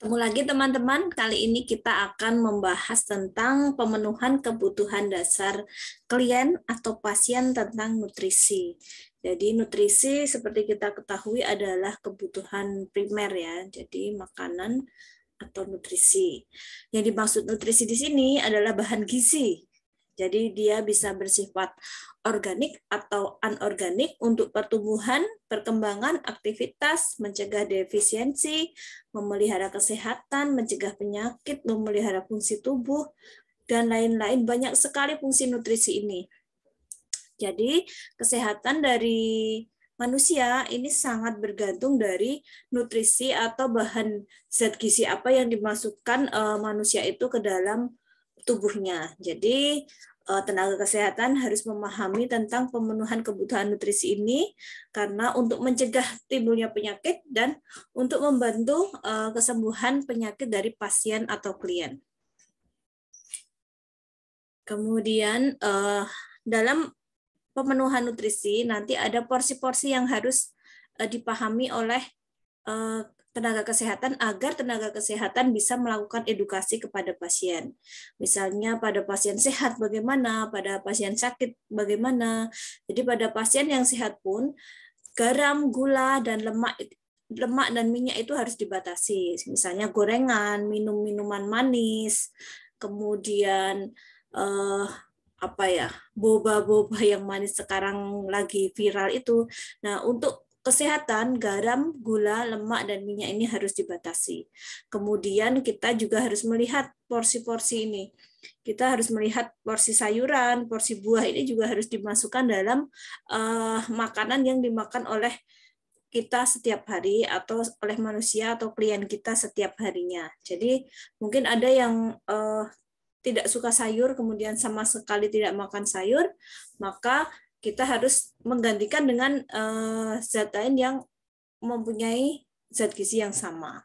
Ketemu lagi teman-teman, kali ini kita akan membahas tentang pemenuhan kebutuhan dasar klien atau pasien tentang nutrisi. Jadi nutrisi seperti kita ketahui adalah kebutuhan primer ya, jadi makanan atau nutrisi. Yang dimaksud nutrisi di sini adalah bahan gizi jadi dia bisa bersifat organik atau anorganik untuk pertumbuhan, perkembangan, aktivitas, mencegah defisiensi, memelihara kesehatan, mencegah penyakit, memelihara fungsi tubuh, dan lain-lain. Banyak sekali fungsi nutrisi ini. Jadi kesehatan dari manusia ini sangat bergantung dari nutrisi atau bahan zat gizi apa yang dimasukkan eh, manusia itu ke dalam tubuhnya. Jadi Eh, tenaga kesehatan harus memahami tentang pemenuhan kebutuhan nutrisi ini karena untuk mencegah timbulnya penyakit dan untuk membantu eh, kesembuhan penyakit dari pasien atau klien. Kemudian eh, dalam pemenuhan nutrisi nanti ada porsi-porsi yang harus dipahami oleh tenaga kesehatan agar tenaga kesehatan bisa melakukan edukasi kepada pasien. Misalnya pada pasien sehat bagaimana, pada pasien sakit bagaimana. Jadi pada pasien yang sehat pun garam, gula dan lemak lemak dan minyak itu harus dibatasi. Misalnya gorengan, minum-minuman manis, kemudian eh, apa ya boba-boba yang manis sekarang lagi viral itu. Nah untuk kesehatan, garam, gula, lemak, dan minyak ini harus dibatasi. Kemudian kita juga harus melihat porsi-porsi ini. Kita harus melihat porsi sayuran, porsi buah ini juga harus dimasukkan dalam uh, makanan yang dimakan oleh kita setiap hari atau oleh manusia atau klien kita setiap harinya. Jadi mungkin ada yang uh, tidak suka sayur kemudian sama sekali tidak makan sayur, maka kita harus menggantikan dengan uh, zat lain yang mempunyai zat gizi yang sama.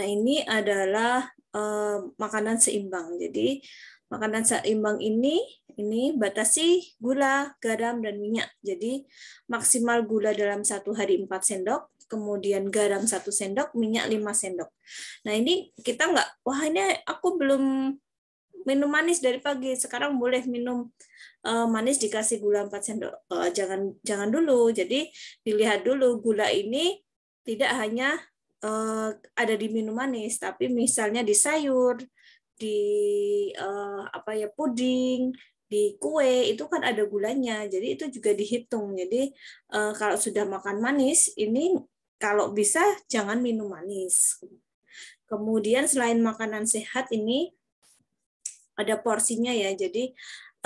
Nah, ini adalah uh, makanan seimbang. Jadi, makanan seimbang ini ini batasi gula, garam dan minyak. Jadi maksimal gula dalam satu hari 4 sendok, kemudian garam satu sendok, minyak 5 sendok. Nah, ini kita nggak wah ini aku belum minum manis dari pagi sekarang boleh minum uh, manis dikasih gula 4 sendok uh, jangan jangan dulu jadi dilihat dulu gula ini tidak hanya uh, ada di minum manis tapi misalnya di sayur di uh, apa ya puding di kue itu kan ada gulanya jadi itu juga dihitung jadi uh, kalau sudah makan manis ini kalau bisa jangan minum manis kemudian selain makanan sehat ini ada porsinya ya. Jadi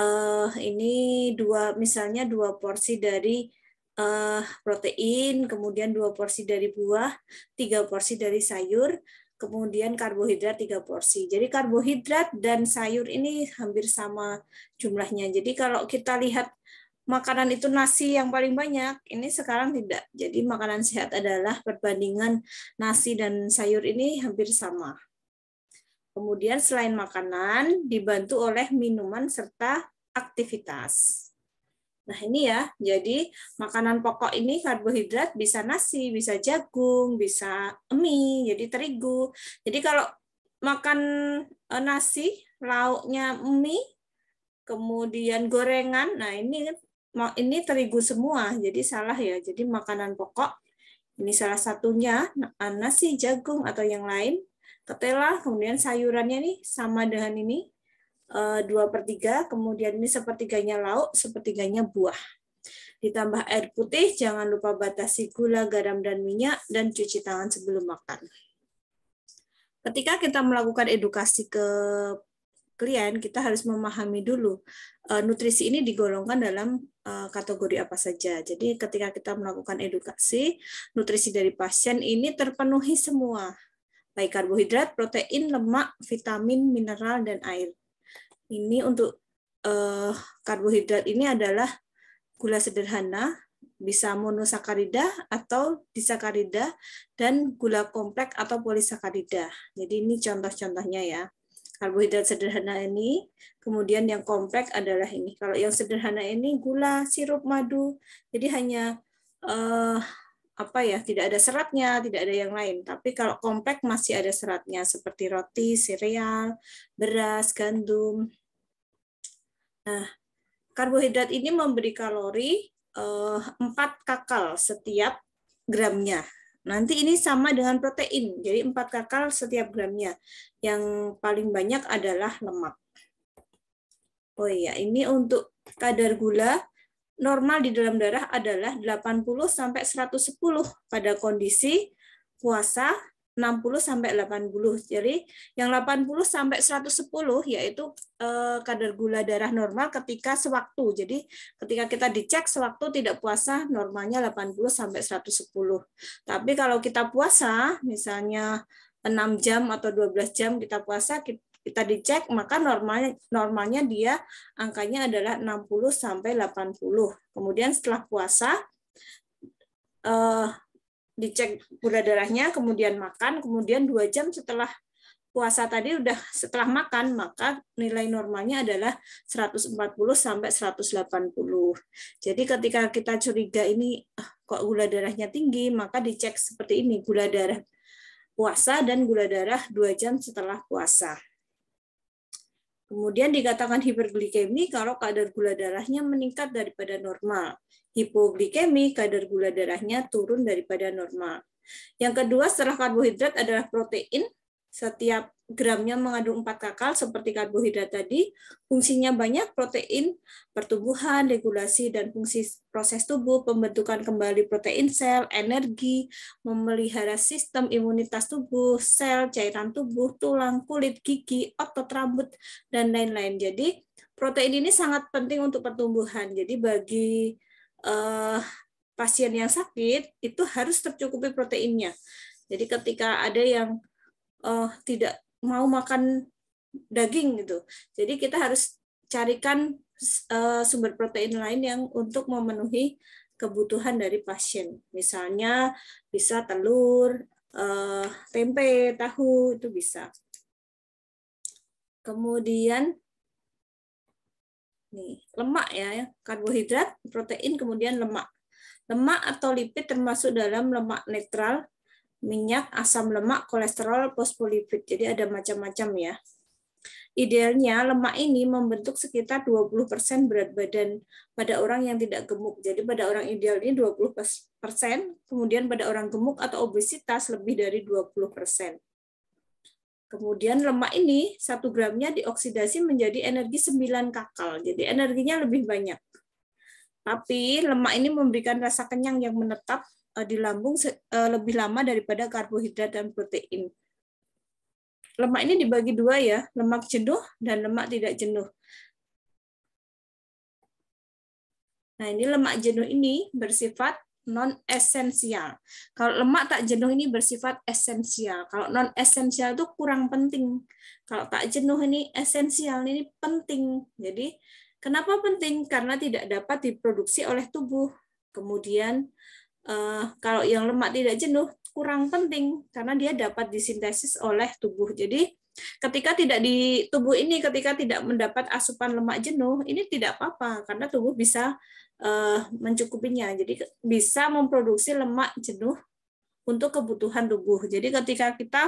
uh, ini dua misalnya dua porsi dari uh, protein, kemudian dua porsi dari buah, tiga porsi dari sayur, kemudian karbohidrat tiga porsi. Jadi karbohidrat dan sayur ini hampir sama jumlahnya. Jadi kalau kita lihat makanan itu nasi yang paling banyak, ini sekarang tidak. Jadi makanan sehat adalah perbandingan nasi dan sayur ini hampir sama. Kemudian selain makanan, dibantu oleh minuman serta aktivitas. Nah ini ya, jadi makanan pokok ini karbohidrat bisa nasi, bisa jagung, bisa mie, jadi terigu. Jadi kalau makan eh, nasi, lauknya mie, kemudian gorengan, nah ini ini terigu semua, jadi salah ya. Jadi makanan pokok ini salah satunya nah, nasi, jagung atau yang lain ketela, kemudian sayurannya nih sama dengan ini, eh, dua per tiga, kemudian ini sepertiganya lauk, sepertiganya buah. Ditambah air putih, jangan lupa batasi gula, garam, dan minyak, dan cuci tangan sebelum makan. Ketika kita melakukan edukasi ke klien, kita harus memahami dulu eh, nutrisi ini digolongkan dalam eh, kategori apa saja. Jadi ketika kita melakukan edukasi, nutrisi dari pasien ini terpenuhi semua baik karbohidrat, protein, lemak, vitamin, mineral, dan air. Ini untuk eh, karbohidrat ini adalah gula sederhana, bisa monosakarida atau disakarida, dan gula kompleks atau polisakarida. Jadi ini contoh-contohnya ya. Karbohidrat sederhana ini, kemudian yang kompleks adalah ini. Kalau yang sederhana ini gula, sirup, madu, jadi hanya eh, apa ya tidak ada seratnya tidak ada yang lain tapi kalau komplek masih ada seratnya seperti roti sereal beras gandum nah karbohidrat ini memberi kalori eh, 4 kakal setiap gramnya nanti ini sama dengan protein jadi 4 kakal setiap gramnya yang paling banyak adalah lemak oh iya ini untuk kadar gula normal di dalam darah adalah 80 sampai 110 pada kondisi puasa 60 sampai 80. Jadi yang 80 sampai 110 yaitu eh, kadar gula darah normal ketika sewaktu. Jadi ketika kita dicek sewaktu tidak puasa normalnya 80 sampai 110. Tapi kalau kita puasa misalnya 6 jam atau 12 jam kita puasa kita dicek maka normalnya normalnya dia angkanya adalah 60 sampai 80. Kemudian setelah puasa eh, dicek gula darahnya, kemudian makan, kemudian dua jam setelah puasa tadi udah setelah makan maka nilai normalnya adalah 140 sampai 180. Jadi ketika kita curiga ini ah, kok gula darahnya tinggi maka dicek seperti ini gula darah puasa dan gula darah 2 jam setelah puasa. Kemudian dikatakan hiperglikemi kalau kadar gula darahnya meningkat daripada normal. Hipoglikemi kadar gula darahnya turun daripada normal. Yang kedua setelah karbohidrat adalah protein setiap gramnya mengandung 4 kakal seperti karbohidrat tadi, fungsinya banyak protein, pertumbuhan, regulasi, dan fungsi proses tubuh, pembentukan kembali protein sel, energi, memelihara sistem imunitas tubuh, sel, cairan tubuh, tulang, kulit, gigi, otot, rambut, dan lain-lain. Jadi protein ini sangat penting untuk pertumbuhan. Jadi bagi uh, pasien yang sakit itu harus tercukupi proteinnya. Jadi ketika ada yang uh, tidak mau makan daging gitu. Jadi kita harus carikan uh, sumber protein lain yang untuk memenuhi kebutuhan dari pasien. Misalnya bisa telur, uh, tempe, tahu itu bisa. Kemudian nih, lemak ya, karbohidrat, protein kemudian lemak. Lemak atau lipid termasuk dalam lemak netral minyak, asam lemak, kolesterol, fosfolipid. Jadi ada macam-macam ya. Idealnya lemak ini membentuk sekitar 20% berat badan pada orang yang tidak gemuk. Jadi pada orang ideal ini 20%, kemudian pada orang gemuk atau obesitas lebih dari 20%. Kemudian lemak ini 1 gramnya dioksidasi menjadi energi 9 kakal. Jadi energinya lebih banyak. Tapi lemak ini memberikan rasa kenyang yang menetap Eh, di lambung eh, lebih lama daripada karbohidrat dan protein. Lemak ini dibagi dua ya, lemak jenuh dan lemak tidak jenuh. Nah, ini lemak jenuh ini bersifat non esensial. Kalau lemak tak jenuh ini bersifat esensial. Kalau non esensial itu kurang penting. Kalau tak jenuh ini esensial ini penting. Jadi kenapa penting? Karena tidak dapat diproduksi oleh tubuh. Kemudian uh, kalau yang lemak tidak jenuh kurang penting karena dia dapat disintesis oleh tubuh. Jadi ketika tidak di tubuh ini ketika tidak mendapat asupan lemak jenuh ini tidak apa-apa karena tubuh bisa uh, mencukupinya. Jadi bisa memproduksi lemak jenuh untuk kebutuhan tubuh. Jadi ketika kita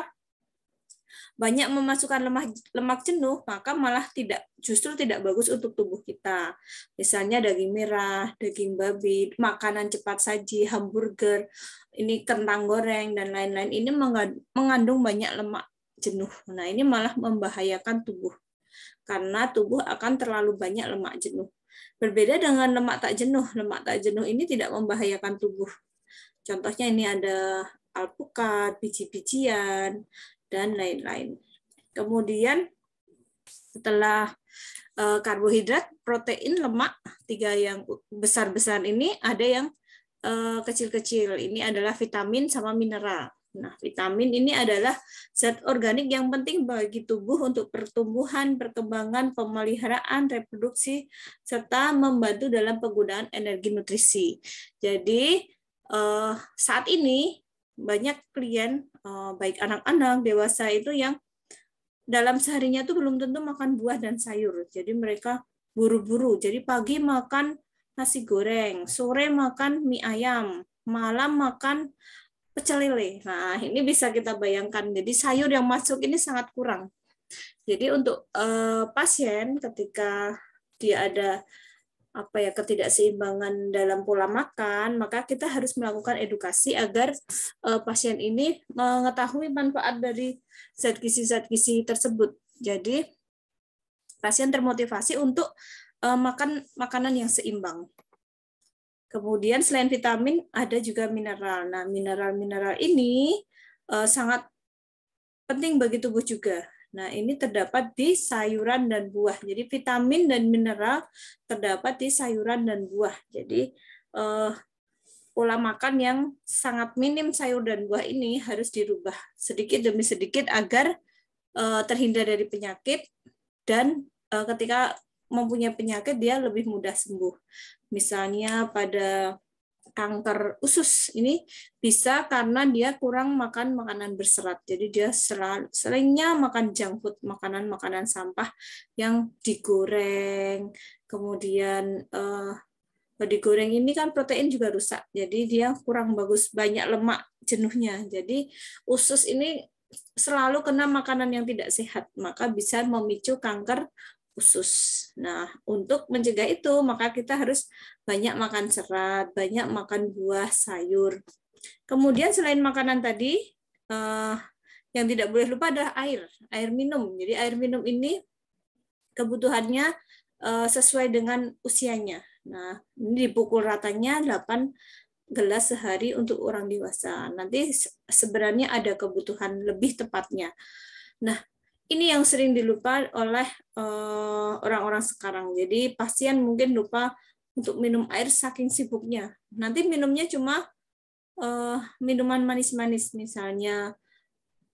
banyak memasukkan lemak, lemak jenuh, maka malah tidak justru tidak bagus untuk tubuh kita. Misalnya daging merah, daging babi, makanan cepat saji, hamburger, ini kentang goreng dan lain-lain ini mengandung banyak lemak jenuh. Nah, ini malah membahayakan tubuh karena tubuh akan terlalu banyak lemak jenuh. Berbeda dengan lemak tak jenuh, lemak tak jenuh ini tidak membahayakan tubuh. Contohnya ini ada alpukat, biji-bijian, dan lain-lain. Kemudian setelah eh, karbohidrat, protein, lemak, tiga yang besar-besar ini ada yang eh, kecil-kecil. ini adalah vitamin sama mineral. Nah, vitamin ini adalah zat organik yang penting bagi tubuh untuk pertumbuhan, perkembangan, pemeliharaan, reproduksi, serta membantu dalam penggunaan energi nutrisi. Jadi, eh, saat ini banyak klien eh, baik anak-anak dewasa itu yang dalam seharinya itu belum tentu makan buah dan sayur. Jadi mereka buru-buru. Jadi pagi makan nasi goreng, sore makan mie ayam, malam makan pecel lele. Nah, ini bisa kita bayangkan. Jadi sayur yang masuk ini sangat kurang. Jadi untuk uh, pasien ketika dia ada apa ya ketidakseimbangan dalam pola makan, maka kita harus melakukan edukasi agar uh, pasien ini mengetahui manfaat dari zat gizi-zat gizi tersebut. Jadi pasien termotivasi untuk uh, makan makanan yang seimbang. Kemudian selain vitamin ada juga mineral. Nah, mineral-mineral ini uh, sangat penting bagi tubuh juga. Nah, ini terdapat di sayuran dan buah. Jadi vitamin dan mineral terdapat di sayuran dan buah. Jadi eh, pola makan yang sangat minim sayur dan buah ini harus dirubah sedikit demi sedikit agar eh, terhindar dari penyakit dan eh, ketika mempunyai penyakit dia lebih mudah sembuh. Misalnya pada kanker usus ini bisa karena dia kurang makan makanan berserat. Jadi dia selalu seringnya makan junk food, makanan-makanan sampah yang digoreng, kemudian eh, digoreng ini kan protein juga rusak. Jadi dia kurang bagus, banyak lemak jenuhnya. Jadi usus ini selalu kena makanan yang tidak sehat, maka bisa memicu kanker usus. Nah, untuk mencegah itu maka kita harus banyak makan serat, banyak makan buah, sayur. Kemudian selain makanan tadi, eh, yang tidak boleh lupa adalah air, air minum. Jadi air minum ini kebutuhannya eh, sesuai dengan usianya. Nah, ini dipukul ratanya 8 gelas sehari untuk orang dewasa. Nanti sebenarnya ada kebutuhan lebih tepatnya. Nah, ini yang sering dilupa oleh eh, orang-orang sekarang. Jadi pasien mungkin lupa untuk minum air saking sibuknya. Nanti minumnya cuma uh, minuman manis-manis misalnya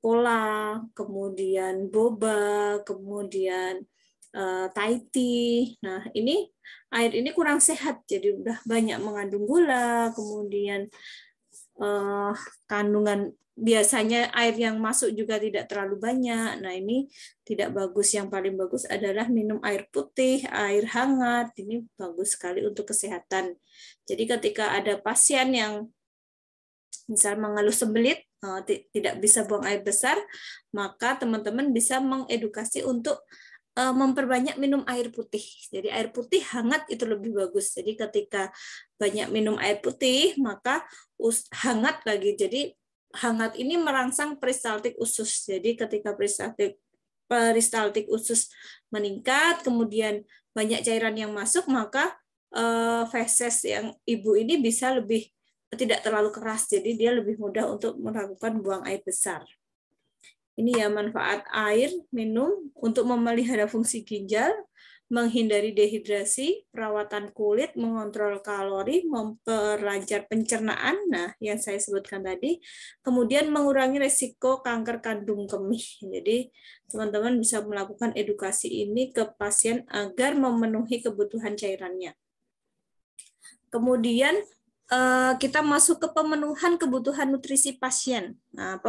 cola, kemudian boba, kemudian uh, Thai tea. Nah, ini air ini kurang sehat jadi udah banyak mengandung gula, kemudian uh, kandungan biasanya air yang masuk juga tidak terlalu banyak. Nah, ini tidak bagus. Yang paling bagus adalah minum air putih, air hangat. Ini bagus sekali untuk kesehatan. Jadi ketika ada pasien yang misal mengeluh sembelit, eh, tidak bisa buang air besar, maka teman-teman bisa mengedukasi untuk eh, memperbanyak minum air putih. Jadi air putih hangat itu lebih bagus. Jadi ketika banyak minum air putih, maka hangat lagi. Jadi hangat ini merangsang peristaltik usus. Jadi ketika peristaltik peristaltik usus meningkat, kemudian banyak cairan yang masuk, maka eh, feses yang ibu ini bisa lebih tidak terlalu keras, jadi dia lebih mudah untuk melakukan buang air besar. Ini ya manfaat air minum untuk memelihara fungsi ginjal, menghindari dehidrasi, perawatan kulit, mengontrol kalori, memperlancar pencernaan, nah yang saya sebutkan tadi, kemudian mengurangi resiko kanker kandung kemih. Jadi teman-teman bisa melakukan edukasi ini ke pasien agar memenuhi kebutuhan cairannya. Kemudian eh, kita masuk ke pemenuhan kebutuhan nutrisi pasien. Nah,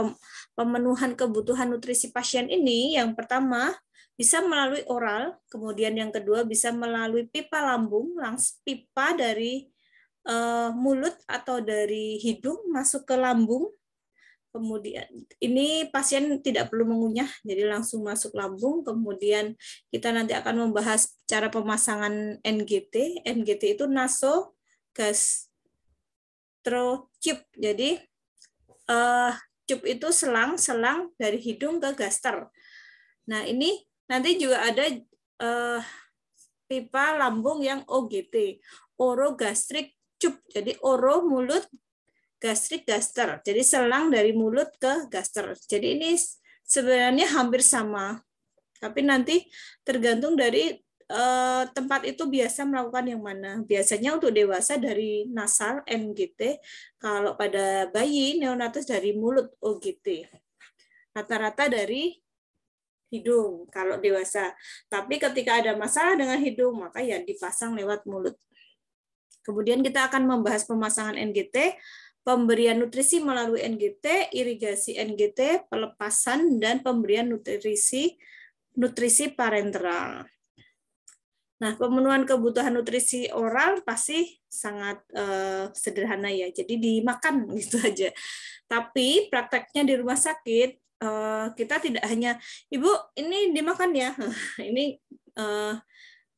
pemenuhan kebutuhan nutrisi pasien ini yang pertama bisa melalui oral, kemudian yang kedua bisa melalui pipa lambung, langsung pipa dari uh, mulut atau dari hidung masuk ke lambung. Kemudian ini pasien tidak perlu mengunyah, jadi langsung masuk lambung. Kemudian kita nanti akan membahas cara pemasangan NGT. NGT itu naso gastrocup. Jadi uh, eh, cup itu selang-selang dari hidung ke gaster. Nah, ini Nanti juga ada uh, pipa lambung yang OGT, orogastrik cup. Jadi oro mulut, gastrik gaster. Jadi selang dari mulut ke gaster. Jadi ini sebenarnya hampir sama. Tapi nanti tergantung dari uh, tempat itu biasa melakukan yang mana. Biasanya untuk dewasa dari nasal NGT, kalau pada bayi neonatus dari mulut OGT. Rata-rata dari hidung kalau dewasa. Tapi ketika ada masalah dengan hidung, maka ya dipasang lewat mulut. Kemudian kita akan membahas pemasangan NGT, pemberian nutrisi melalui NGT, irigasi NGT, pelepasan dan pemberian nutrisi nutrisi parenteral. Nah, pemenuhan kebutuhan nutrisi oral pasti sangat uh, sederhana ya. Jadi dimakan gitu aja. Tapi prakteknya di rumah sakit Eh, kita tidak hanya ibu ini dimakan ya ini uh,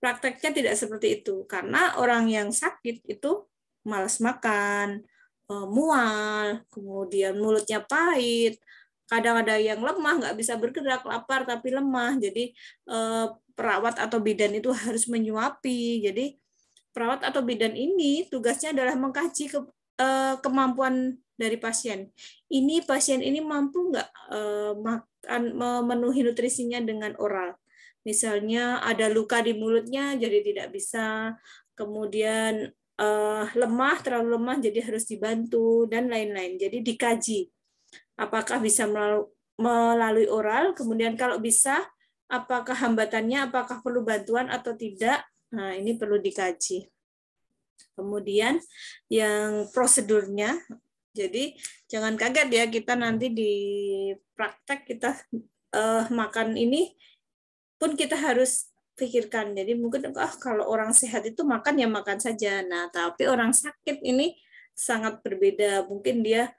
prakteknya tidak seperti itu karena orang yang sakit itu malas makan uh, mual kemudian mulutnya pahit kadang ada yang lemah nggak bisa bergerak lapar tapi lemah jadi uh, perawat atau bidan itu harus menyuapi jadi perawat atau bidan ini tugasnya adalah mengkaji ke, uh, kemampuan dari pasien. Ini pasien ini mampu nggak eh, makan memenuhi nutrisinya dengan oral. Misalnya ada luka di mulutnya jadi tidak bisa, kemudian uh, lemah terlalu lemah jadi harus dibantu dan lain-lain. Jadi dikaji apakah bisa melalui oral, kemudian kalau bisa apakah hambatannya, apakah perlu bantuan atau tidak. Nah, ini perlu dikaji. Kemudian yang prosedurnya jadi jangan kaget ya kita nanti di praktek kita uh, makan ini pun kita harus pikirkan. Jadi mungkin oh, kalau orang sehat itu makan ya makan saja. Nah tapi orang sakit ini sangat berbeda. Mungkin dia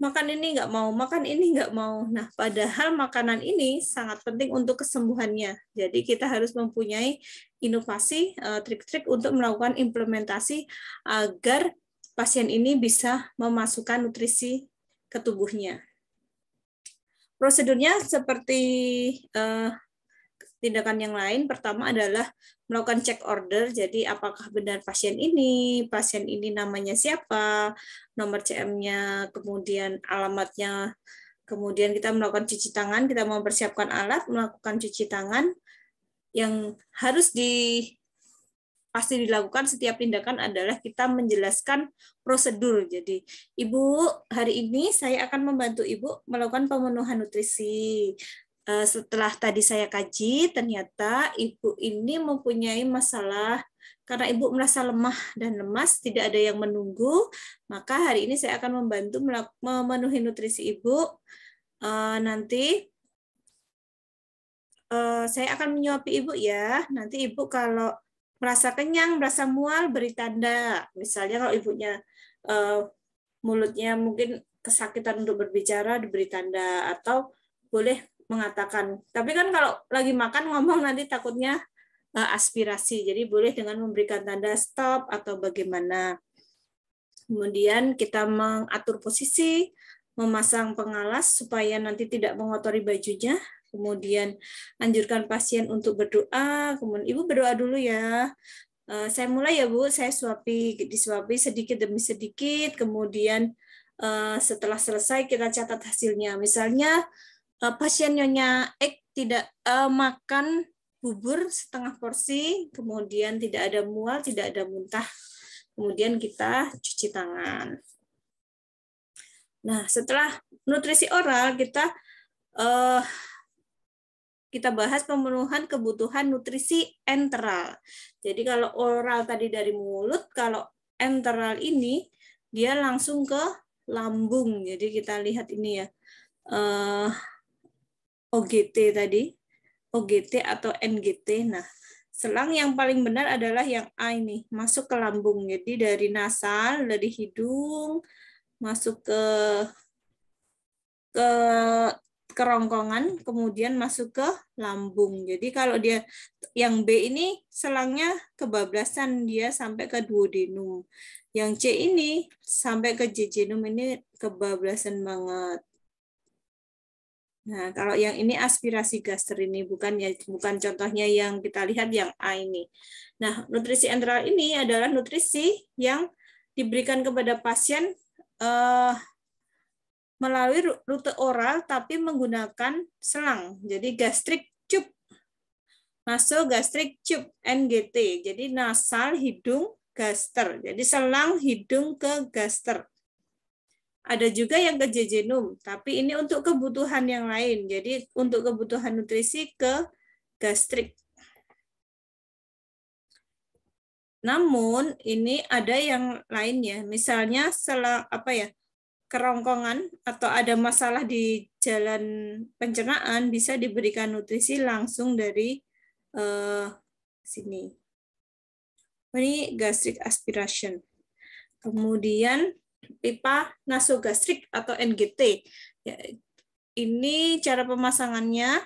makan ini nggak mau, makan ini nggak mau. Nah padahal makanan ini sangat penting untuk kesembuhannya. Jadi kita harus mempunyai inovasi, eh, trik-trik uh, untuk melakukan implementasi agar pasien ini bisa memasukkan nutrisi ke tubuhnya. Prosedurnya seperti uh, tindakan yang lain. Pertama adalah melakukan check order. Jadi apakah benar pasien ini, pasien ini namanya siapa, nomor CM-nya, kemudian alamatnya. Kemudian kita melakukan cuci tangan, kita mempersiapkan alat, melakukan cuci tangan yang harus di pasti dilakukan setiap tindakan adalah kita menjelaskan prosedur. Jadi, Ibu, hari ini saya akan membantu Ibu melakukan pemenuhan nutrisi. Eh, setelah tadi saya kaji, ternyata Ibu ini mempunyai masalah karena Ibu merasa lemah dan lemas, tidak ada yang menunggu, maka hari ini saya akan membantu memenuhi nutrisi Ibu. Eh, nanti eh, saya akan menyuapi Ibu ya. Nanti Ibu kalau merasa kenyang, merasa mual, beri tanda. Misalnya kalau ibunya eh, mulutnya mungkin kesakitan untuk berbicara, diberi tanda atau boleh mengatakan. Tapi kan kalau lagi makan ngomong nanti takutnya eh, aspirasi. Jadi boleh dengan memberikan tanda stop atau bagaimana. Kemudian kita mengatur posisi, memasang pengalas supaya nanti tidak mengotori bajunya kemudian anjurkan pasien untuk berdoa, kemudian ibu berdoa dulu ya. Eh, saya mulai ya bu, saya suapi disuapi sedikit demi sedikit, kemudian eh, setelah selesai kita catat hasilnya. Misalnya eh, pasien nyonya X tidak makan bubur setengah porsi, kemudian tidak ada mual, tidak ada muntah. Kemudian kita cuci tangan. Nah, setelah nutrisi oral kita kita bahas pemenuhan kebutuhan nutrisi enteral. Jadi kalau oral tadi dari mulut, kalau enteral ini dia langsung ke lambung. Jadi kita lihat ini ya. Uh, eh, OGT tadi, OGT atau NGT. Nah, selang yang paling benar adalah yang A ini, masuk ke lambung. Jadi dari nasal, dari hidung masuk ke ke kerongkongan kemudian masuk ke lambung. Jadi kalau dia yang B ini selangnya kebablasan dia sampai ke duodenum. Yang C ini sampai ke jejunum ini kebablasan banget. Nah, kalau yang ini aspirasi gastrin ini bukan ya bukan contohnya yang kita lihat yang A ini. Nah, nutrisi enteral ini adalah nutrisi yang diberikan kepada pasien eh, melalui rute oral tapi menggunakan selang. Jadi gastric tube. Masuk gastric tube NGT. Jadi nasal, hidung, gaster. Jadi selang hidung ke gaster. Ada juga yang ke jejunum, tapi ini untuk kebutuhan yang lain. Jadi untuk kebutuhan nutrisi ke gastrik. Namun ini ada yang lainnya, misalnya selang apa ya? kerongkongan atau ada masalah di jalan pencernaan bisa diberikan nutrisi langsung dari uh, sini. Ini gastric aspiration. Kemudian pipa nasogastrik atau NGT. Ya, ini cara pemasangannya.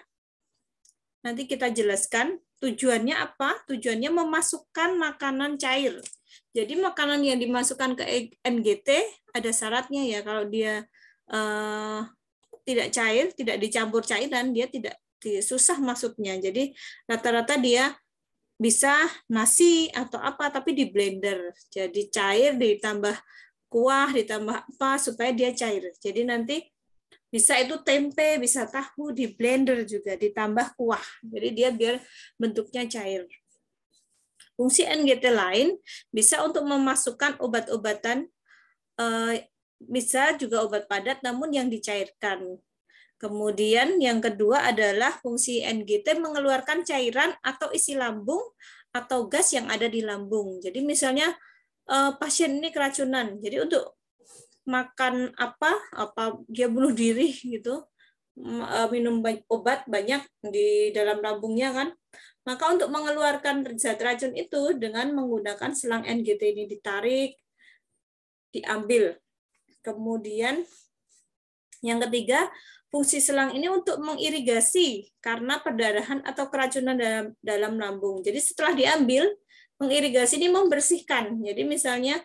Nanti kita jelaskan tujuannya apa? Tujuannya memasukkan makanan cair jadi makanan yang dimasukkan ke e- NGT ada syaratnya ya kalau dia uh, tidak cair, tidak dicampur cairan, dia tidak susah masuknya. Jadi rata-rata dia bisa nasi atau apa tapi di blender. Jadi cair ditambah kuah, ditambah apa supaya dia cair. Jadi nanti bisa itu tempe, bisa tahu di blender juga ditambah kuah. Jadi dia biar bentuknya cair. Fungsi NGT lain bisa untuk memasukkan obat-obatan, eh, bisa juga obat padat namun yang dicairkan. Kemudian yang kedua adalah fungsi NGT mengeluarkan cairan atau isi lambung atau gas yang ada di lambung. Jadi misalnya eh, pasien ini keracunan, jadi untuk makan apa, apa dia bunuh diri gitu, eh, minum obat banyak di dalam lambungnya kan, maka untuk mengeluarkan zat racun itu dengan menggunakan selang NGT ini ditarik, diambil. Kemudian yang ketiga, fungsi selang ini untuk mengirigasi karena perdarahan atau keracunan dalam, dalam lambung. Jadi setelah diambil, mengirigasi ini membersihkan. Jadi misalnya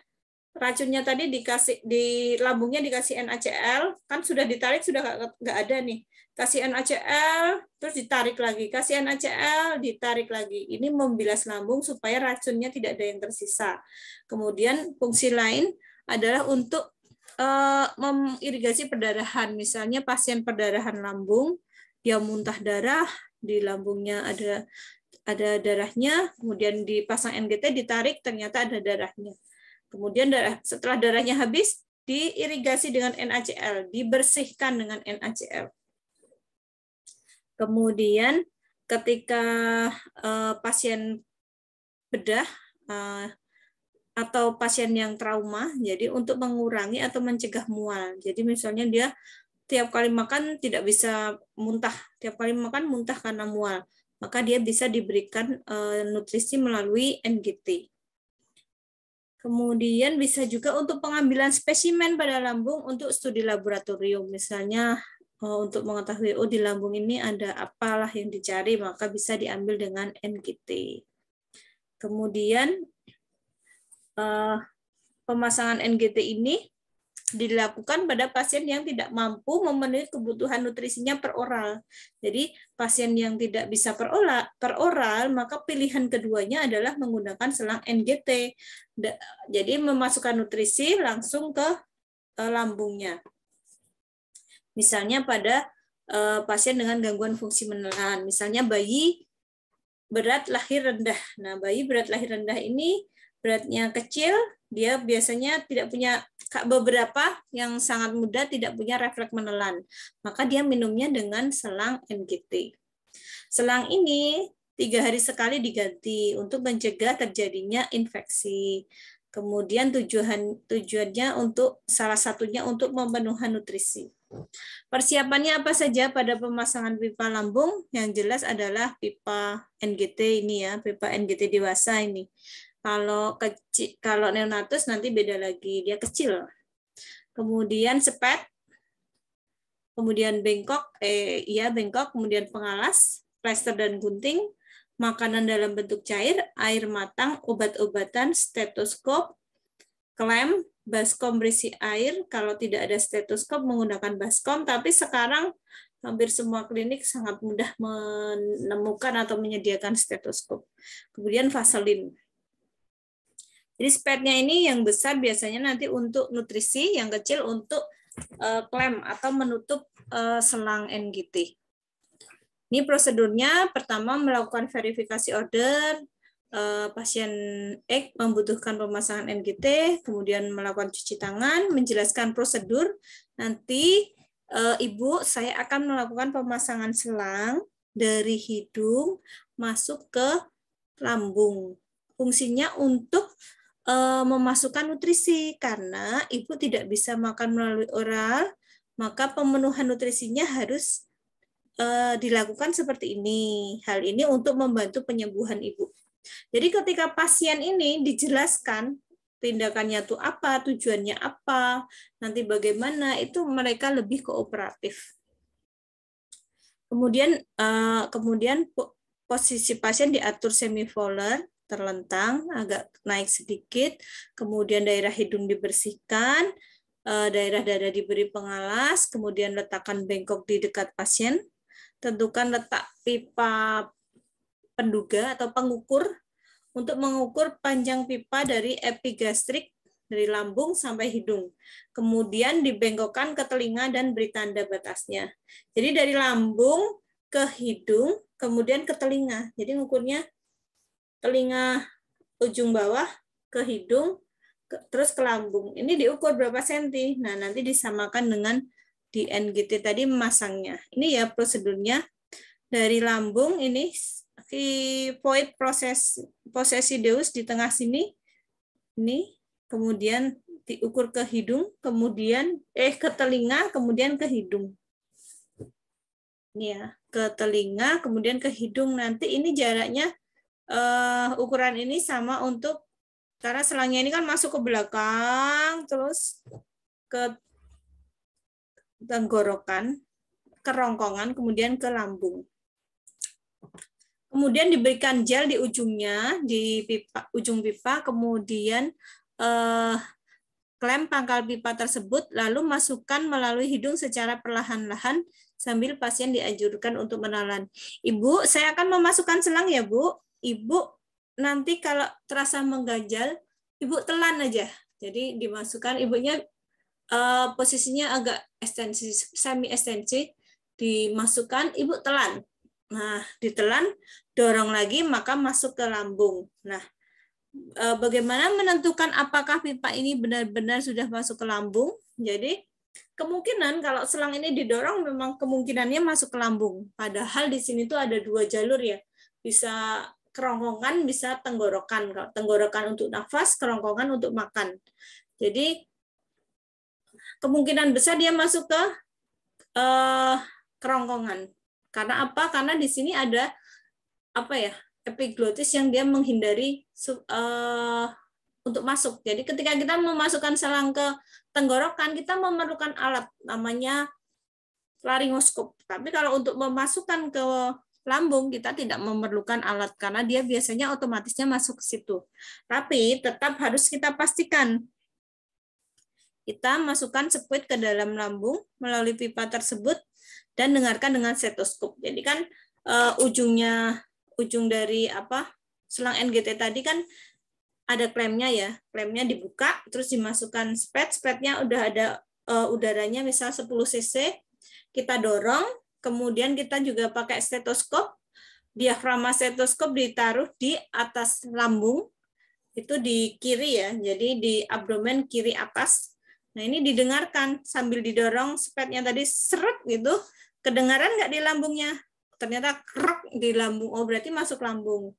racunnya tadi dikasih di lambungnya dikasih NaCl kan sudah ditarik sudah nggak ada nih Kasih NaCl terus ditarik lagi, kasih NaCl ditarik lagi. Ini membilas lambung supaya racunnya tidak ada yang tersisa. Kemudian fungsi lain adalah untuk uh, mengirigasi perdarahan. Misalnya pasien perdarahan lambung, dia muntah darah, di lambungnya ada ada darahnya, kemudian dipasang NGT ditarik ternyata ada darahnya. Kemudian darah setelah darahnya habis diirigasi dengan NaCl, dibersihkan dengan NaCl. Kemudian ketika uh, pasien bedah uh, atau pasien yang trauma, jadi untuk mengurangi atau mencegah mual. Jadi misalnya dia tiap kali makan tidak bisa muntah, tiap kali makan muntah karena mual, maka dia bisa diberikan uh, nutrisi melalui NGT. Kemudian bisa juga untuk pengambilan spesimen pada lambung untuk studi laboratorium, misalnya Eh, untuk mengetahui oh di lambung ini ada apalah yang dicari maka bisa diambil dengan NGT. Kemudian eh, pemasangan NGT ini dilakukan pada pasien yang tidak mampu memenuhi kebutuhan nutrisinya per oral. Jadi pasien yang tidak bisa per oral, per oral maka pilihan keduanya adalah menggunakan selang NGT. Jadi memasukkan nutrisi langsung ke eh, lambungnya. Misalnya pada uh, pasien dengan gangguan fungsi menelan, misalnya bayi berat lahir rendah. Nah, bayi berat lahir rendah ini beratnya kecil, dia biasanya tidak punya beberapa yang sangat muda tidak punya refleks menelan. Maka dia minumnya dengan selang NGT. Selang ini tiga hari sekali diganti untuk mencegah terjadinya infeksi. Kemudian tujuan tujuannya untuk salah satunya untuk memenuhi nutrisi. Persiapannya apa saja pada pemasangan pipa lambung? Yang jelas adalah pipa NGT ini ya, pipa NGT dewasa ini. Kalau kecil, kalau neonatus nanti beda lagi, dia kecil. Kemudian sepet, kemudian bengkok, eh iya bengkok, kemudian pengalas, plester dan gunting, makanan dalam bentuk cair, air matang, obat-obatan, stetoskop, klaim baskom berisi air kalau tidak ada stetoskop menggunakan baskom tapi sekarang hampir semua klinik sangat mudah menemukan atau menyediakan stetoskop. Kemudian vaselin. Jadi spetnya ini yang besar biasanya nanti untuk nutrisi, yang kecil untuk uh, eh, klem atau menutup uh, selang NGT. Ini prosedurnya pertama melakukan verifikasi order, Eh, pasien X membutuhkan pemasangan NGT, kemudian melakukan cuci tangan, menjelaskan prosedur. Nanti eh, Ibu, saya akan melakukan pemasangan selang dari hidung masuk ke lambung. Fungsinya untuk eh, memasukkan nutrisi karena ibu tidak bisa makan melalui oral, maka pemenuhan nutrisinya harus dilakukan seperti ini. Hal ini untuk membantu penyembuhan ibu. Jadi ketika pasien ini dijelaskan tindakannya itu apa, tujuannya apa, nanti bagaimana, itu mereka lebih kooperatif. Kemudian eh, kemudian posisi pasien diatur semivolar, terlentang, agak naik sedikit, kemudian daerah hidung dibersihkan, eh, daerah dada diberi pengalas, kemudian letakkan bengkok di dekat pasien, tentukan letak pipa penduga atau pengukur untuk mengukur panjang pipa dari epigastrik dari lambung sampai hidung. Kemudian dibengkokkan ke telinga dan beri tanda batasnya. Jadi dari lambung ke hidung, kemudian ke telinga. Jadi ngukurnya telinga ujung bawah ke hidung, ke, terus ke lambung. Ini diukur berapa senti. Nah, nanti disamakan dengan di NGT tadi memasangnya. Ini ya prosedurnya dari lambung ini key void proses deus di tengah sini. Ini kemudian diukur ke hidung, kemudian eh ke telinga, kemudian ke hidung. Ini ya, ke telinga, kemudian ke hidung. Nanti ini jaraknya uh, ukuran ini sama untuk karena selangnya ini kan masuk ke belakang terus ke tenggorokan, kerongkongan, kemudian ke lambung. Kemudian diberikan gel di ujungnya, di pipa, ujung pipa, kemudian eh, klem pangkal pipa tersebut, lalu masukkan melalui hidung secara perlahan-lahan sambil pasien dianjurkan untuk menelan. Ibu, saya akan memasukkan selang ya, Bu. Ibu, nanti kalau terasa mengganjal, Ibu telan aja. Jadi dimasukkan, ibunya eh, posisinya agak ekstensi, semi ekstensi, dimasukkan, Ibu telan Nah, ditelan, dorong lagi, maka masuk ke lambung. Nah, e, bagaimana menentukan apakah pipa ini benar-benar sudah masuk ke lambung? Jadi, kemungkinan kalau selang ini didorong, memang kemungkinannya masuk ke lambung. Padahal di sini tuh ada dua jalur ya. Bisa kerongkongan, bisa tenggorokan. Kalau tenggorokan untuk nafas, kerongkongan untuk makan. Jadi, kemungkinan besar dia masuk ke uh, kerongkongan karena apa? Karena di sini ada apa ya? epiglotis yang dia menghindari uh, untuk masuk. Jadi ketika kita memasukkan selang ke tenggorokan, kita memerlukan alat namanya laringoskop. Tapi kalau untuk memasukkan ke lambung, kita tidak memerlukan alat karena dia biasanya otomatisnya masuk ke situ. Tapi tetap harus kita pastikan kita masukkan sekuit ke dalam lambung melalui pipa tersebut dan dengarkan dengan stetoskop. Jadi kan uh, ujungnya ujung dari apa selang NGT tadi kan ada klemnya ya, klemnya dibuka, terus dimasukkan spet, spetnya udah ada uh, udaranya misal 10 cc, kita dorong, kemudian kita juga pakai stetoskop, diafragma stetoskop ditaruh di atas lambung, itu di kiri ya, jadi di abdomen kiri atas. Nah ini didengarkan sambil didorong spetnya tadi seret gitu, kedengaran nggak di lambungnya? Ternyata krok di lambung. Oh, berarti masuk lambung.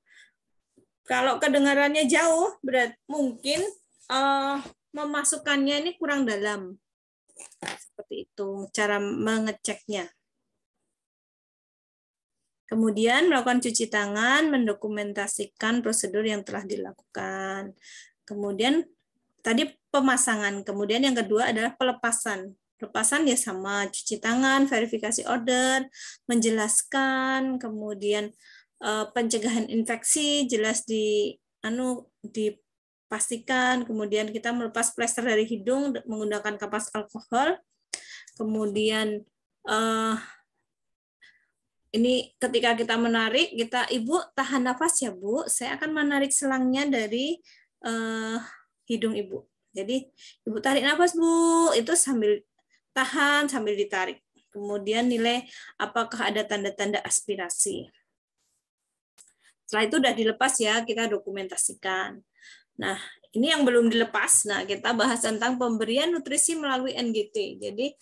Kalau kedengarannya jauh, berarti mungkin uh, memasukkannya ini kurang dalam. Seperti itu cara mengeceknya. Kemudian melakukan cuci tangan, mendokumentasikan prosedur yang telah dilakukan. Kemudian tadi pemasangan, kemudian yang kedua adalah pelepasan. Lepasan ya sama cuci tangan, verifikasi order, menjelaskan, kemudian uh, pencegahan infeksi jelas di anu dipastikan, kemudian kita melepas plester dari hidung menggunakan kapas alkohol. Kemudian uh, ini ketika kita menarik kita ibu tahan nafas ya bu saya akan menarik selangnya dari uh, hidung ibu jadi ibu tarik nafas bu itu sambil tahan sambil ditarik. Kemudian nilai apakah ada tanda-tanda aspirasi. Setelah itu sudah dilepas ya, kita dokumentasikan. Nah, ini yang belum dilepas. Nah, kita bahas tentang pemberian nutrisi melalui NGT. Jadi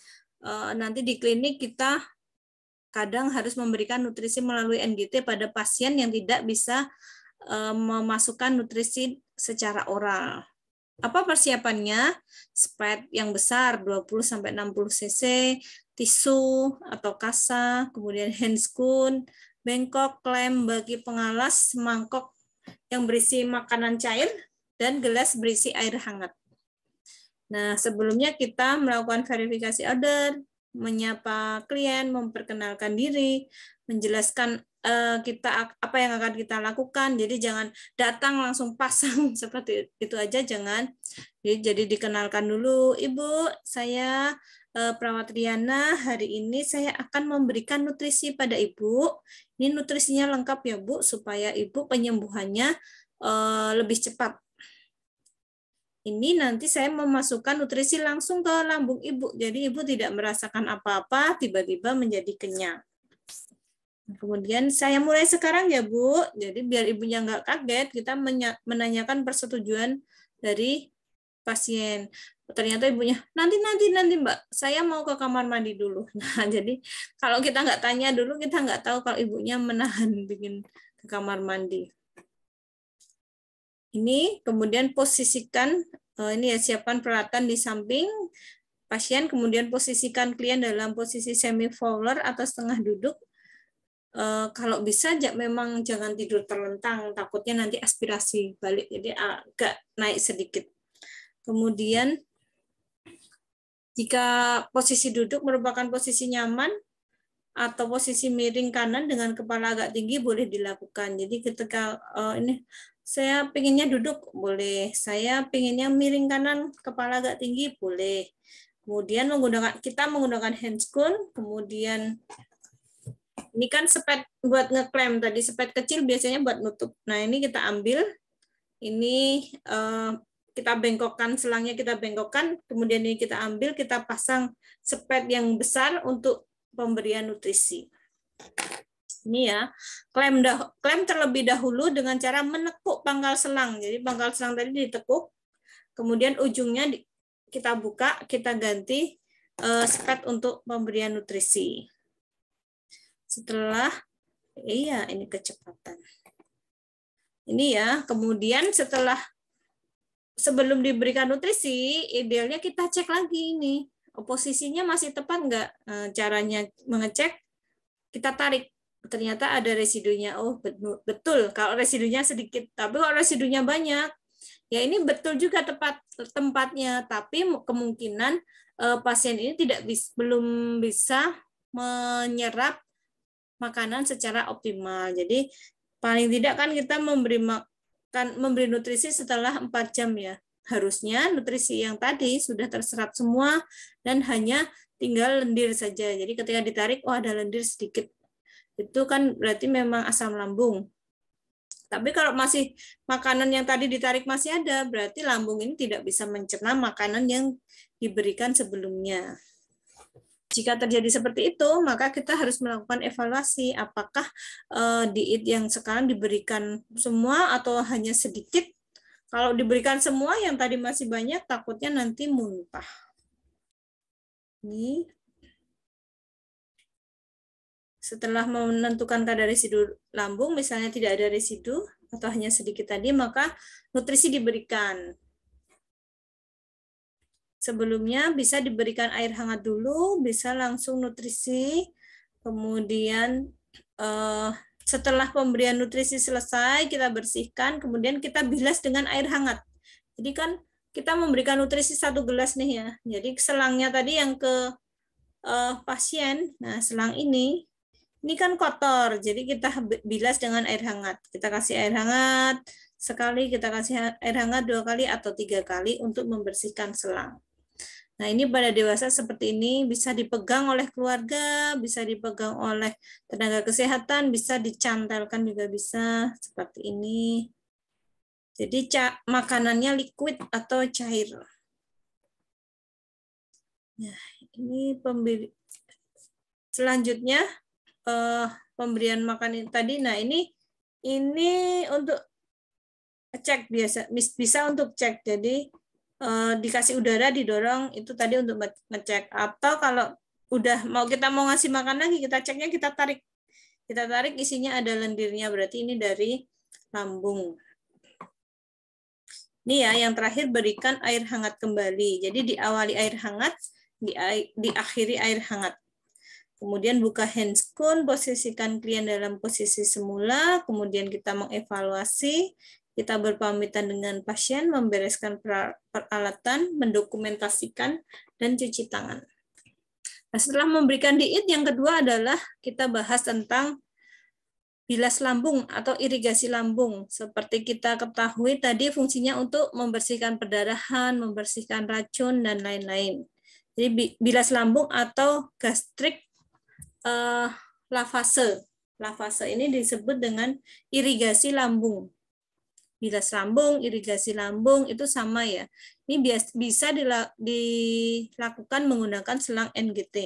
eh, nanti di klinik kita kadang harus memberikan nutrisi melalui NGT pada pasien yang tidak bisa eh, memasukkan nutrisi secara oral apa persiapannya? Spread yang besar 20 sampai 60 cc, tisu atau kasa, kemudian handscoon, bengkok, klem bagi pengalas, mangkok yang berisi makanan cair dan gelas berisi air hangat. Nah, sebelumnya kita melakukan verifikasi order, menyapa klien, memperkenalkan diri, menjelaskan Eh, kita apa yang akan kita lakukan. Jadi jangan datang langsung pasang seperti itu aja jangan. Jadi, jadi dikenalkan dulu, Ibu, saya eh, perawat Riana, hari ini saya akan memberikan nutrisi pada Ibu. Ini nutrisinya lengkap ya, Bu, supaya Ibu penyembuhannya eh, lebih cepat. Ini nanti saya memasukkan nutrisi langsung ke lambung Ibu. Jadi Ibu tidak merasakan apa-apa, tiba-tiba menjadi kenyang. Kemudian saya mulai sekarang ya Bu, jadi biar ibunya nggak kaget, kita menanyakan persetujuan dari pasien. Ternyata ibunya, nanti, nanti, nanti Mbak, saya mau ke kamar mandi dulu. Nah, jadi kalau kita nggak tanya dulu, kita nggak tahu kalau ibunya menahan bikin ke kamar mandi. Ini kemudian posisikan, eh, ini ya siapkan peralatan di samping, pasien kemudian posisikan klien dalam posisi semi fowler atau setengah duduk Eh, kalau bisa ya memang jangan tidur terlentang, takutnya nanti aspirasi balik jadi agak naik sedikit. Kemudian jika posisi duduk merupakan posisi nyaman atau posisi miring kanan dengan kepala agak tinggi boleh dilakukan. Jadi ketika uh, ini saya pengennya duduk boleh, saya pengennya miring kanan kepala agak tinggi boleh. Kemudian menggunakan kita menggunakan handscoon, kemudian ini kan sepet buat ngeklaim tadi sepet kecil biasanya buat nutup. Nah ini kita ambil, ini uh, kita bengkokkan selangnya kita bengkokkan, kemudian ini kita ambil kita pasang sepet yang besar untuk pemberian nutrisi. Ini ya, klaim, dah, klaim terlebih dahulu dengan cara menekuk pangkal selang. Jadi pangkal selang tadi ditekuk, kemudian ujungnya kita buka, kita ganti uh, sepet untuk pemberian nutrisi setelah iya ini kecepatan. Ini ya, kemudian setelah sebelum diberikan nutrisi, idealnya kita cek lagi ini. oposisinya masih tepat nggak eh, caranya mengecek? Kita tarik. Ternyata ada residunya. Oh, betul. Kalau residunya sedikit, tapi kalau residunya banyak, ya ini betul juga tepat tempatnya, tapi kemungkinan eh, pasien ini tidak belum bisa menyerap makanan secara optimal. Jadi paling tidak kan kita memberi makan memberi nutrisi setelah 4 jam ya. Harusnya nutrisi yang tadi sudah terserap semua dan hanya tinggal lendir saja. Jadi ketika ditarik oh ada lendir sedikit. Itu kan berarti memang asam lambung. Tapi kalau masih makanan yang tadi ditarik masih ada, berarti lambung ini tidak bisa mencerna makanan yang diberikan sebelumnya. Jika terjadi seperti itu, maka kita harus melakukan evaluasi apakah uh, eh, diet yang sekarang diberikan semua atau hanya sedikit. Kalau diberikan semua yang tadi masih banyak, takutnya nanti muntah. Ini setelah menentukan kadar residu lambung, misalnya tidak ada residu atau hanya sedikit tadi, maka nutrisi diberikan. Sebelumnya bisa diberikan air hangat dulu, bisa langsung nutrisi, kemudian eh, setelah pemberian nutrisi selesai kita bersihkan kemudian kita bilas dengan air hangat jadi kan kita memberikan nutrisi satu gelas nih ya jadi selangnya tadi yang ke uh, pasien nah selang ini ini kan kotor jadi kita bilas dengan air hangat kita kasih air hangat sekali kita kasih air hangat dua kali atau tiga kali untuk membersihkan selang Nah, ini pada dewasa seperti ini bisa dipegang oleh keluarga, bisa dipegang oleh tenaga kesehatan, bisa dicantelkan juga bisa seperti ini. Jadi makanannya liquid atau cair. Nah, ini pemberi selanjutnya eh, pemberian makan tadi. Nah, ini ini untuk cek biasa bisa untuk cek. Jadi eh, dikasih udara didorong itu tadi untuk ngecek atau kalau udah mau kita mau ngasih makan lagi kita ceknya kita tarik kita tarik isinya ada lendirnya berarti ini dari lambung ini ya yang terakhir berikan air hangat kembali jadi diawali air hangat di, diakhiri air hangat kemudian buka handscoon, posisikan klien dalam posisi semula, kemudian kita mengevaluasi, kita berpamitan dengan pasien, membereskan peralatan, mendokumentasikan, dan cuci tangan. Nah, setelah memberikan diet, yang kedua adalah kita bahas tentang bilas lambung atau irigasi lambung. Seperti kita ketahui tadi fungsinya untuk membersihkan perdarahan, membersihkan racun, dan lain-lain. Jadi bilas lambung atau gastrik eh, lavase. Lavase ini disebut dengan irigasi lambung bilas lambung, irigasi lambung itu sama ya. Ini bisa dilakukan menggunakan selang NGT.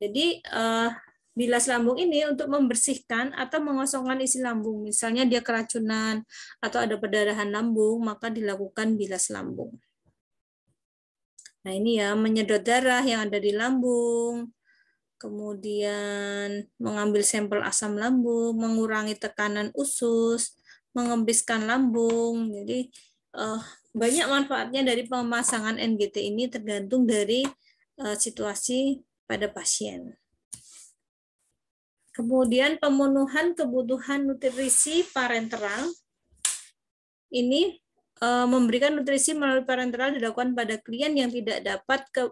Jadi bilas eh, lambung ini untuk membersihkan atau mengosongkan isi lambung. Misalnya dia keracunan atau ada perdarahan lambung, maka dilakukan bilas lambung. Nah ini ya menyedot darah yang ada di lambung, kemudian mengambil sampel asam lambung, mengurangi tekanan usus, mengembiskan lambung. Jadi uh, banyak manfaatnya dari pemasangan NGT ini tergantung dari uh, situasi pada pasien. Kemudian pemenuhan kebutuhan nutrisi parenteral ini eh, memberikan nutrisi melalui parenteral dilakukan pada klien yang tidak dapat ke,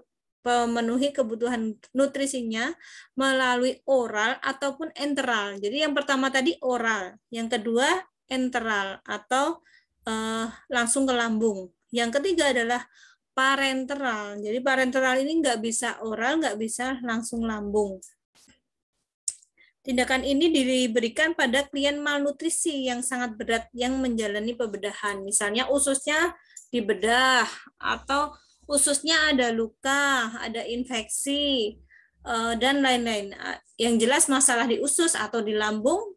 memenuhi kebutuhan nutrisinya melalui oral ataupun enteral. Jadi yang pertama tadi oral, yang kedua enteral atau eh, langsung ke lambung. Yang ketiga adalah parenteral. Jadi parenteral ini nggak bisa oral, nggak bisa langsung lambung. Tindakan ini diberikan pada klien malnutrisi yang sangat berat yang menjalani pembedahan. Misalnya ususnya dibedah atau ususnya ada luka, ada infeksi, eh, dan lain-lain. Yang jelas masalah di usus atau di lambung,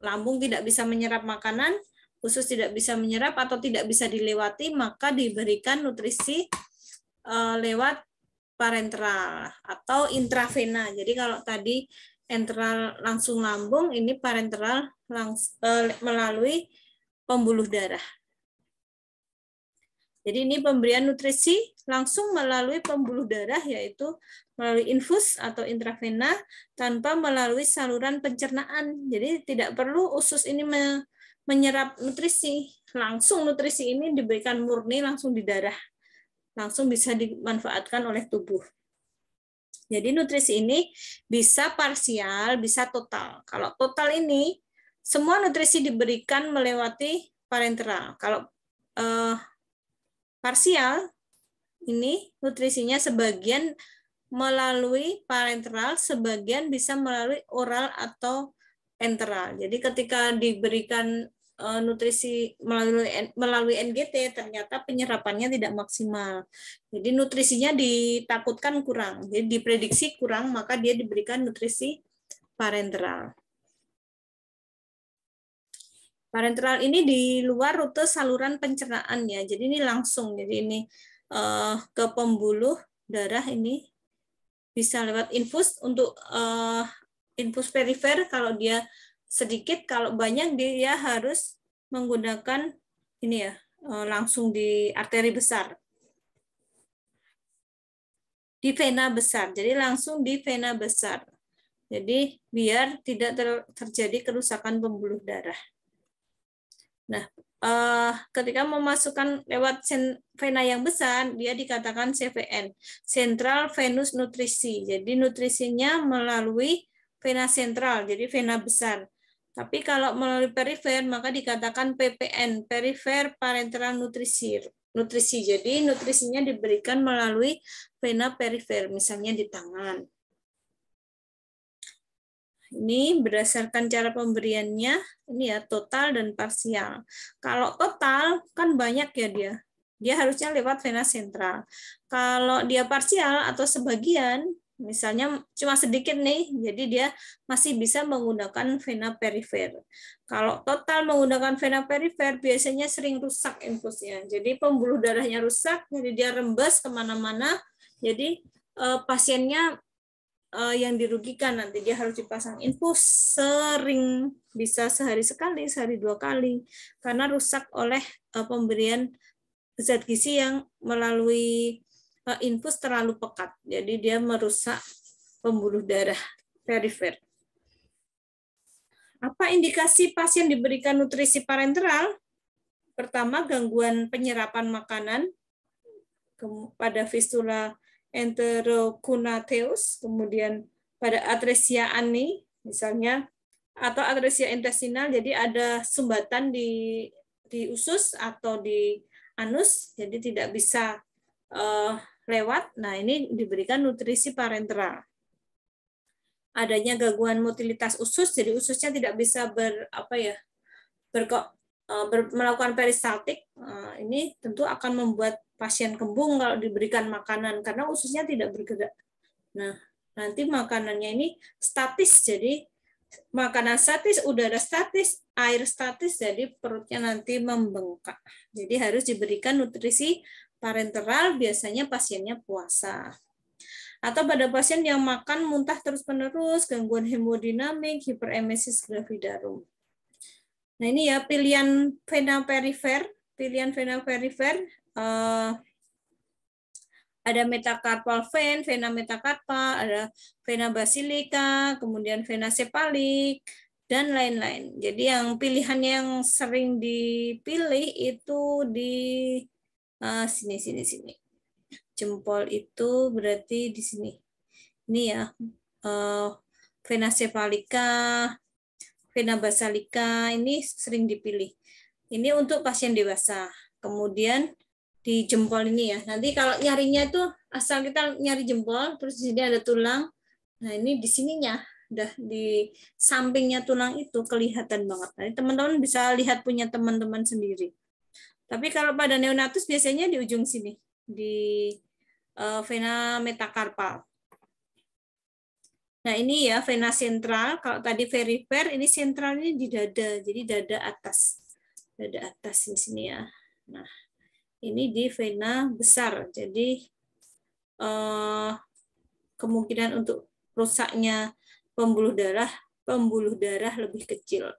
lambung tidak bisa menyerap makanan, usus tidak bisa menyerap atau tidak bisa dilewati, maka diberikan nutrisi eh, lewat parenteral atau intravena. Jadi kalau tadi enteral langsung lambung, ini parenteral eh, melalui pembuluh darah. Jadi ini pemberian nutrisi langsung melalui pembuluh darah yaitu melalui infus atau intravena tanpa melalui saluran pencernaan. Jadi tidak perlu usus ini menyerap nutrisi, langsung nutrisi ini diberikan murni langsung di darah. Langsung bisa dimanfaatkan oleh tubuh. Jadi nutrisi ini bisa parsial, bisa total. Kalau total ini semua nutrisi diberikan melewati parenteral. Kalau eh, parsial ini nutrisinya sebagian melalui parenteral, sebagian bisa melalui oral atau enteral. Jadi ketika diberikan eh, nutrisi melalui melalui NGT ternyata penyerapannya tidak maksimal. Jadi nutrisinya ditakutkan kurang. Jadi diprediksi kurang maka dia diberikan nutrisi parenteral. Parenteral ini di luar rute saluran pencernaannya. Jadi ini langsung. Jadi ini uh, ke pembuluh darah ini bisa lewat infus untuk uh, infus perifer kalau dia sedikit kalau banyak dia harus menggunakan ini ya uh, langsung di arteri besar di vena besar jadi langsung di vena besar jadi biar tidak ter terjadi kerusakan pembuluh darah nah uh, ketika memasukkan lewat vena yang besar, dia dikatakan CVN, Central Venous Nutrisi. Jadi nutrisinya melalui vena sentral, jadi vena besar. Tapi kalau melalui perifer, maka dikatakan PPN, Perifer Parenteral Nutrisi. Nutrisi, jadi nutrisinya diberikan melalui vena perifer, misalnya di tangan. Ini berdasarkan cara pemberiannya, ini ya total dan parsial. Kalau total kan banyak ya dia. Dia harusnya lewat vena sentral. Kalau dia parsial atau sebagian, misalnya cuma sedikit nih, jadi dia masih bisa menggunakan vena perifer. Kalau total menggunakan vena perifer, biasanya sering rusak infusnya. Jadi pembuluh darahnya rusak, jadi dia rembes kemana-mana, jadi eh, pasiennya uh, yang dirugikan nanti dia harus dipasang infus sering bisa sehari sekali sehari dua kali karena rusak oleh uh, pemberian zat gizi yang melalui uh, infus terlalu pekat jadi dia merusak pembuluh darah perifer apa indikasi pasien diberikan nutrisi parenteral pertama gangguan penyerapan makanan pada fistula enterokunateus, kemudian pada atresia ani misalnya atau atresia intestinal jadi ada sumbatan di di usus atau di anus jadi tidak bisa uh, lewat. Nah, ini diberikan nutrisi parenteral. Adanya gangguan motilitas usus jadi ususnya tidak bisa ber apa ya? berkok uh, eh, ber, melakukan peristaltik. Uh, ini tentu akan membuat pasien kembung kalau diberikan makanan karena ususnya tidak bergerak. Nah, nanti makanannya ini statis jadi makanan statis, udara statis, air statis jadi perutnya nanti membengkak. Jadi harus diberikan nutrisi parenteral biasanya pasiennya puasa. Atau pada pasien yang makan muntah terus-menerus, gangguan hemodinamik, hiperemesis gravidarum. Nah, ini ya pilihan vena perifer, pilihan vena perifer uh, ada metakarpal vein, vena metakarpal, ada vena basilika, kemudian vena sepalik, dan lain-lain. Jadi yang pilihan yang sering dipilih itu di sini eh, sini, sini, sini. Jempol itu berarti di sini. Ini ya, uh, vena sepalika, vena basalika, ini sering dipilih. Ini untuk pasien dewasa. Kemudian di jempol ini ya. Nanti kalau nyarinya itu asal kita nyari jempol, terus di sini ada tulang. Nah ini di sininya, udah di sampingnya tulang itu kelihatan banget. Nah, teman-teman bisa lihat punya teman-teman sendiri. Tapi kalau pada neonatus biasanya di ujung sini, di eh, vena metakarpal. Nah ini ya vena sentral. Kalau tadi verifer ini sentral ini di dada, jadi dada atas, dada atas di sini ya. Nah ini di vena besar. Jadi eh, kemungkinan untuk rusaknya pembuluh darah pembuluh darah lebih kecil.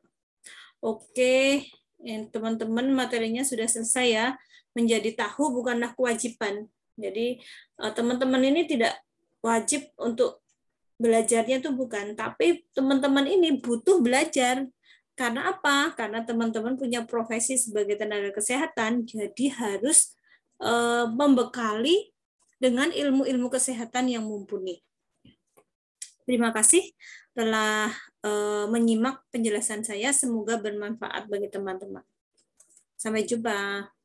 Oke, teman-teman materinya sudah selesai ya. Menjadi tahu bukanlah kewajiban. Jadi eh, teman-teman ini tidak wajib untuk belajarnya itu bukan, tapi teman-teman ini butuh belajar. Karena apa? Karena teman-teman punya profesi sebagai tenaga kesehatan, jadi harus eh, membekali dengan ilmu-ilmu kesehatan yang mumpuni. Terima kasih telah eh, menyimak penjelasan saya. Semoga bermanfaat bagi teman-teman. Sampai jumpa.